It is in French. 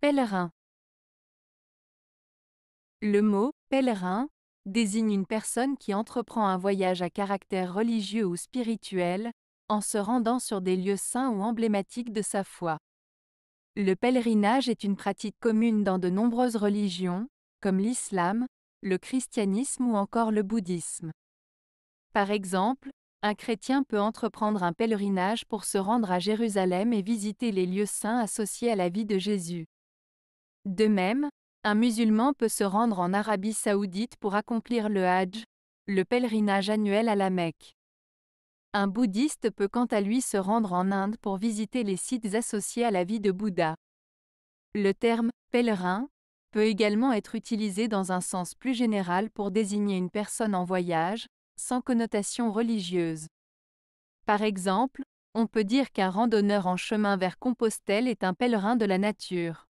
Pèlerin. Le mot pèlerin désigne une personne qui entreprend un voyage à caractère religieux ou spirituel, en se rendant sur des lieux saints ou emblématiques de sa foi. Le pèlerinage est une pratique commune dans de nombreuses religions, comme l'islam, le christianisme ou encore le bouddhisme. Par exemple, un chrétien peut entreprendre un pèlerinage pour se rendre à Jérusalem et visiter les lieux saints associés à la vie de Jésus. De même, un musulman peut se rendre en Arabie saoudite pour accomplir le Hajj, le pèlerinage annuel à la Mecque. Un bouddhiste peut quant à lui se rendre en Inde pour visiter les sites associés à la vie de Bouddha. Le terme pèlerin peut également être utilisé dans un sens plus général pour désigner une personne en voyage, sans connotation religieuse. Par exemple, on peut dire qu'un randonneur en chemin vers Compostelle est un pèlerin de la nature.